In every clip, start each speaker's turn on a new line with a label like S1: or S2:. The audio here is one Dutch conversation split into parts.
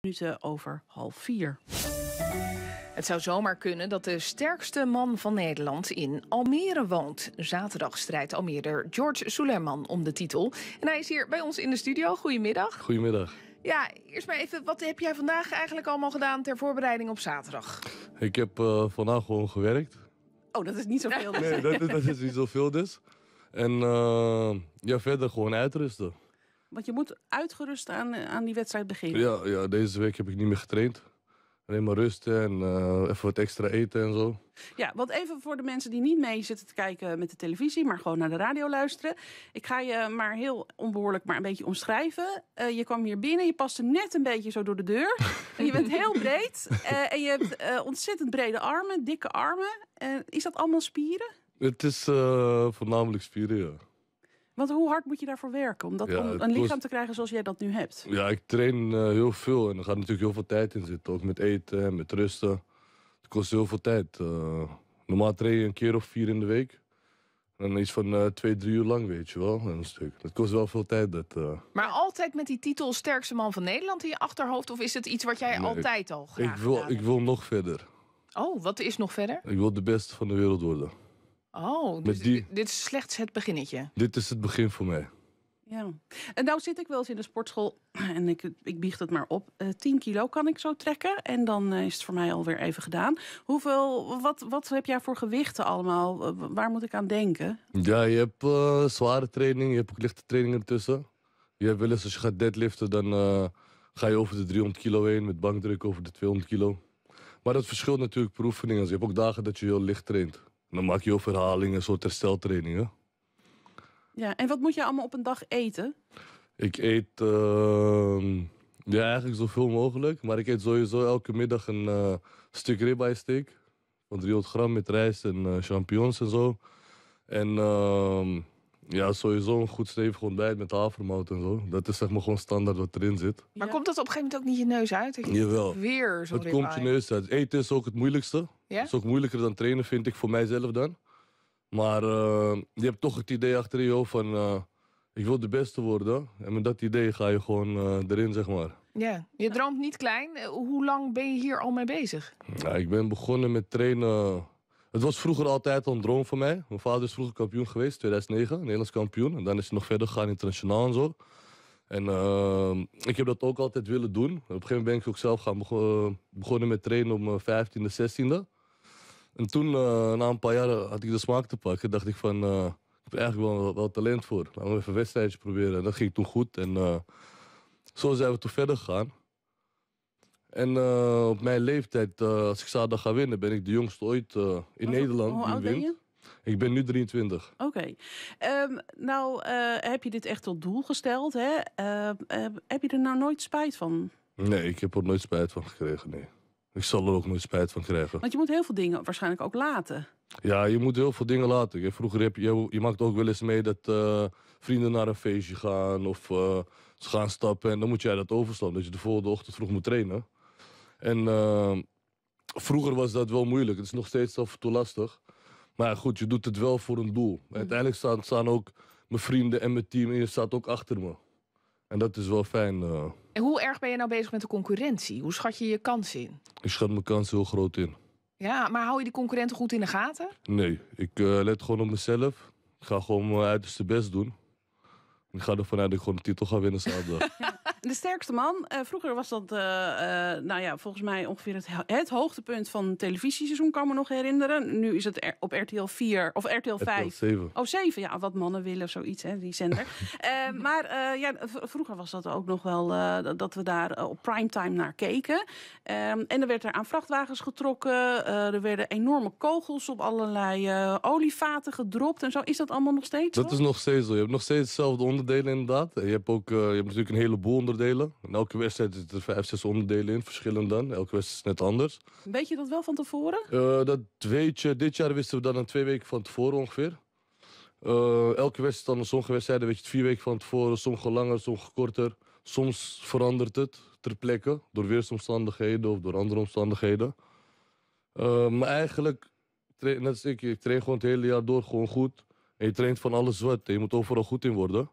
S1: minuten over half vier. Het zou zomaar kunnen dat de sterkste man van Nederland in Almere woont. Zaterdag strijdt Almere George Suleiman om de titel. En hij is hier bij ons in de studio. Goedemiddag. Goedemiddag. Ja, eerst maar even, wat heb jij vandaag eigenlijk allemaal gedaan ter voorbereiding op zaterdag?
S2: Ik heb uh, vandaag gewoon gewerkt.
S1: Oh, dat is niet zoveel dus. Nee, dat, dat is
S2: niet zoveel dus. En eh, ja, verder gewoon uitrusten.
S3: Want je moet uitgerust aan, aan die wedstrijd beginnen. Ja,
S2: ja, deze week heb ik niet meer getraind. Alleen maar rusten en eh, even wat extra eten en zo.
S3: Ja, want even voor de mensen die niet mee zitten te kijken met de televisie... maar gewoon naar de radio luisteren. Ik ga je maar heel onbehoorlijk maar een beetje omschrijven. Eh, je kwam hier binnen, je paste net een beetje zo door de deur. en je bent heel breed. Eh, en je hebt ontzettend brede armen, dikke armen. is dat allemaal spieren?
S2: Het is voornamelijk spieren, ja.
S3: Want hoe hard moet je daarvoor werken om, dat, om een lichaam te krijgen zoals jij dat nu hebt?
S2: Ja, ik train eh, heel veel en er gaat natuurlijk heel veel tijd in zitten. Ook met eten en met rusten. Het kost heel veel tijd. Eh. normaal train je een keer of vier in de week. En iets van eh, twee, drie uur lang, weet je wel. Een stuk. Dat kost wel veel tijd. Dat,
S1: Maar altijd met die titel Sterkste Man van Nederland in je achterhoofd? Of is het iets wat jij altijd al graag ik wil, Ik
S2: wil nog verder.
S1: Oh, wat is nog verder?
S2: Ik wil de beste van de wereld worden.
S1: Oh, dus die... dit is slechts het beginnetje.
S2: Dit is het begin voor mij.
S3: Ja, en nou zit ik wel eens in de sportschool en ik, ik biecht het maar op. Uh, eh, 10 kilo kan ik zo trekken en dan eh, is het voor mij alweer even gedaan. Hoeveel, wat, wat heb jij voor gewichten allemaal? waar moet ik aan denken?
S2: Ja, je hebt eh, zware training, je hebt ook lichte training ertussen. Je hebt wel eens als je gaat deadliften, dan ga je over de 300 kilo heen met bankdruk over de 200 kilo. Maar dat verschilt natuurlijk per oefening. Dus je hebt ook dagen dat je heel licht traint dan maak je ook verhalingen, een soort hersteltrainingen.
S3: Ja, en wat moet je allemaal op een dag eten?
S2: Ik eet ehm, ja, eigenlijk zoveel mogelijk. Maar ik eet sowieso elke middag een eh, stuk ribeye steak. Van 300 gram met rijst en eh, champignons en zo. En ehm, ja, sowieso een goed stevig ontbijt met havermout en zo. Dat is zeg maar gewoon standaard wat erin zit.
S1: Maar komt dat op een gegeven moment ook niet je neus uit? Jawel. Weer Het komt je
S2: neus uit. Eten is ook het moeilijkste. Ja? is ook moeilijker dan trainen, vind ik, voor mijzelf dan. Maar eh, je hebt toch het idee achter je hoofd van... Uh, ik wil de beste worden. En met dat idee ga je gewoon eh, erin, zeg maar.
S1: Ja, je droomt niet klein. Hoe lang ben je hier al mee bezig?
S2: ik ben begonnen met trainen het was vroeger altijd een droom voor mij. Mijn vader is vroeger kampioen geweest, 2009, Nederlands kampioen. En dan is hij nog verder gegaan internationaal en zo. En ehm, ik heb dat ook altijd willen doen. Op een gegeven moment ben ik ook zelf gaan eh, begonnen met trainen om mijn 15e, 16e. En toen, eh, na een paar jaar, had ik de smaak te pakken. Dacht ik van, eh, ik heb eigenlijk wel, wel talent voor. Laten we even een wedstrijdje proberen. En dat ging toen goed. En zo zijn we toen verder gegaan. En eh, op mijn leeftijd, eh, als ik zaterdag ga winnen, ben ik de jongste ooit eh, in Nederland hoe die wint. Ik ben nu 23.
S3: Oké. Ehm, nou, heb je dit echt tot doel gesteld? Hè? Ehm, heb je er nou nooit spijt van?
S2: Nee, ik heb er nooit spijt van gekregen, nee. Ik zal er ook nooit spijt van krijgen.
S3: Want je moet heel veel dingen waarschijnlijk ook laten.
S2: Ja, je moet heel veel dingen laten. Vroeger heb je, je maakt ook wel eens mee dat vrienden naar een feestje gaan of ze gaan stappen. En dan moet jij dat overslaan, dat je de volgende ochtend vroeg moet trainen. En ehm, vroeger was dat wel moeilijk. Het is nog steeds af en toe lastig. Maar goed, je doet het wel voor een doel. Mhm. uiteindelijk staan, staan ook mijn vrienden en mijn team en je staat ook achter me. En dat is wel fijn. Eh.
S1: En hoe erg ben je nou bezig met de concurrentie? Hoe schat je je kans in?
S2: Ik schat mijn kans heel groot in.
S1: Ja, maar hou je die concurrenten goed in de gaten?
S2: Nee, ik eh, let gewoon op mezelf. Ik ga gewoon mijn uiterste best doen. Ik ga ervan uit dat ik gewoon de titel ga winnen zaterdag.
S3: De sterkste man. Eh, vroeger was dat, eh, eh, nou ja, volgens mij ongeveer het, het hoogtepunt van het televisieseizoen, kan me nog herinneren. Nu is het op RTL 4 of RTL 5. Oh, 7, ja, wat mannen willen of zoiets, hè, die zender. maar ja, vroeger was dat ook nog wel dat we daar op primetime naar keken. Ehm, en er werd er aan vrachtwagens getrokken. er werden enorme kogels op allerlei olievaten gedropt en zo. Is dat allemaal nog steeds? Dat is nog
S2: steeds zo. Je hebt nog steeds hetzelfde onderdelen, inderdaad. Je hebt ook je hebt natuurlijk een heleboel onderdelen. In elke wedstrijd zitten er vijf, zes onderdelen in, verschillend dan. Elke wedstrijd is net anders.
S3: Weet je dat wel van tevoren?
S2: Eh, dat weet je. Dit jaar wisten we dat dan twee weken van tevoren ongeveer. Eh, elke wedstrijd, dan, sommige wedstrijden weet je vier weken van tevoren, sommige langer, sommige korter. Soms verandert het ter plekke door weersomstandigheden of door andere omstandigheden. Eh, maar eigenlijk, net als ik, ik train gewoon het hele jaar door gewoon goed. En je traint van alles wat. je moet overal goed in worden.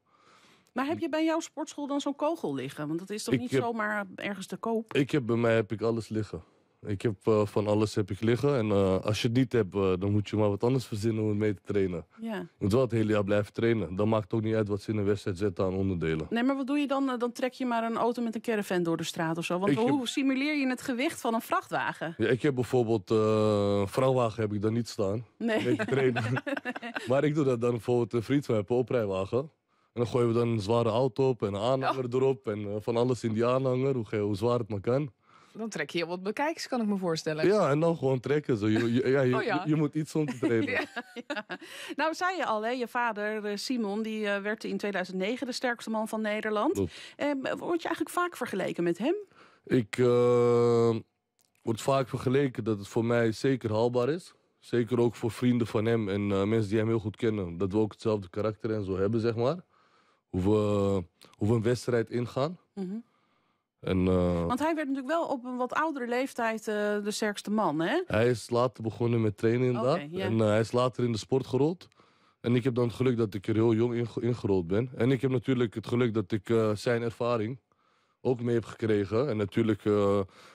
S3: Maar heb je bij jouw sportschool dan zo'n kogel liggen? Want dat is toch niet zomaar ergens te koop?
S2: Ik heb, bij mij heb ik alles liggen. Ik heb eh, van alles heb ik liggen. En eh, als je het niet hebt, eh, dan moet je maar wat anders verzinnen om mee te trainen. Ja. Je moet wel het hele jaar blijven trainen. Dan maakt het ook niet uit wat ze in een wedstrijd zetten aan onderdelen.
S3: Nee, maar wat doe je dan? Dan trek je maar een auto met een caravan door de straat of zo. Want hoe simuleer je het gewicht van een vrachtwagen?
S2: Ja, ik heb bijvoorbeeld... een vrouwwagen heb ik dan niet staan. Nee. train. maar ik doe dat dan bijvoorbeeld een vriend van mij, oprijwagen. En dan gooien we dan een zware auto op en een aanhanger oh. erop. En eh, van alles in die aanhanger, hoe, hoe zwaar het maar kan.
S1: Dan trek je heel wat bekijks, kan ik me voorstellen. Ja,
S2: en dan gewoon trekken. Zo. Je, je, ja, oh, je, moet iets om te treden.
S3: nou, zei je al, hè? je vader eh, Simon die eh, werd in 2009 de sterkste man van Nederland. word je eigenlijk vaak vergeleken met hem?
S2: Ik word vaak vergeleken dat het voor mij zeker haalbaar is. Zeker ook voor vrienden van hem en mensen die hem heel goed kennen. Dat we ook hetzelfde karakter en zo hebben, zeg maar hoe we, hoe we een wedstrijd ingaan. Mhm. en, eh, Want hij
S3: werd natuurlijk wel op een wat oudere leeftijd eh, de sterkste man, hè?
S2: Hij is later begonnen met trainen inderdaad. En eh, hij is later in de sport gerold. En ik heb dan het geluk dat ik er heel jong in, ingerold ben. En ik heb natuurlijk het geluk dat ik zijn ervaring ook mee heb gekregen. En natuurlijk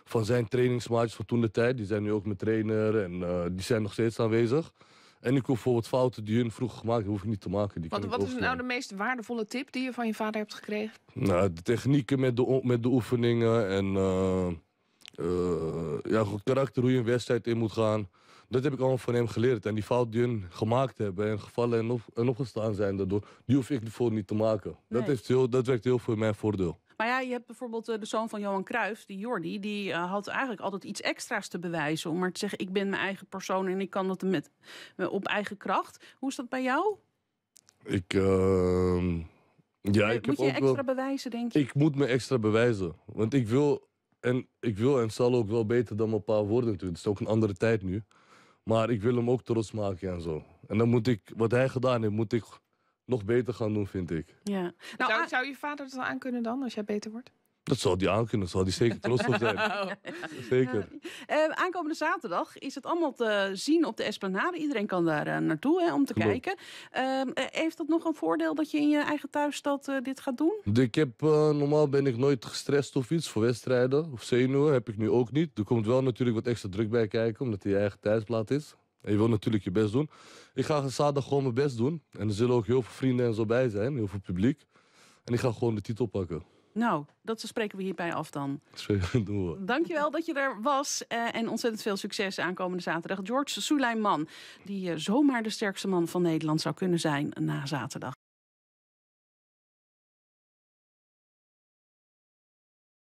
S2: van zijn trainingsmaatjes van toen de tijd. Die zijn nu ook mijn trainer en die zijn nog steeds aanwezig. En ik hoef voor wat fouten die hun vroeger gemaakt hebben, hoef ik niet te maken. Die wat wat is nou
S1: de meest waardevolle tip die je van je vader hebt gekregen?
S2: Nou, de technieken met de, met de oefeningen en uh, ja, karakter, hoe je een wedstrijd in moet gaan. Dat heb ik allemaal van hem geleerd. En die fouten die hun gemaakt hebben en gevallen en, opgestaan zijn daardoor, die hoef ik ervoor niet te maken. Dat, heeft heel, dat werkt heel veel in mijn voordeel. Maar ja,
S3: je hebt bijvoorbeeld eh, de zoon van Johan Cruijff, die Jordi, die eh, had eigenlijk altijd iets extra's te bewijzen. Om maar te zeggen, ik ben mijn eigen persoon en ik kan dat met, op eigen kracht. Hoe is dat bij jou?
S2: Ik... Ehm, ja, ik moet je extra bewijzen, denk je? Ik moet me extra bewijzen. Want ik wil en, ik wil en zal ook wel beter dan mijn paar woorden Het is ook een andere tijd nu. Maar ik wil hem ook trots maken en zo. En dan moet ik, wat hij gedaan heeft, moet ik nog beter gaan doen, vind ik.
S1: Ja. Nou, ah- zou, je vader wel aan kunnen dan, als jij beter wordt?
S2: Dat zal die aankunnen, dat zal die zeker trots zijn. Oh. Zeker.
S3: Eh, aankomende zaterdag is het allemaal te zien op de Esplanade. Iedereen kan daar eh, naartoe hè, om te kijken. Ehm, eh, heeft dat nog een voordeel dat je in je eigen thuisstad dit gaat doen?
S2: Ik heb, normaal ben ik nooit gestrest of iets voor wedstrijden of zenuwen. Heb ik nu ook niet. Er komt wel natuurlijk wat extra druk bij kijken, omdat hij eigen thuisplaat is. En je wil natuurlijk je best doen. Ik ga zaterdag gewoon mijn best doen. En er zullen ook heel veel vrienden en zo bij zijn. Heel veel publiek. En ik ga gewoon de titel pakken.
S3: Nou, dat spreken we hierbij af dan.
S2: Dat doen we.
S3: Dankjewel dat je er was. Eh, en ontzettend veel succes aankomende zaterdag. George Soeleinman,
S2: die eh, zomaar de sterkste man van Nederland zou kunnen zijn na zaterdag.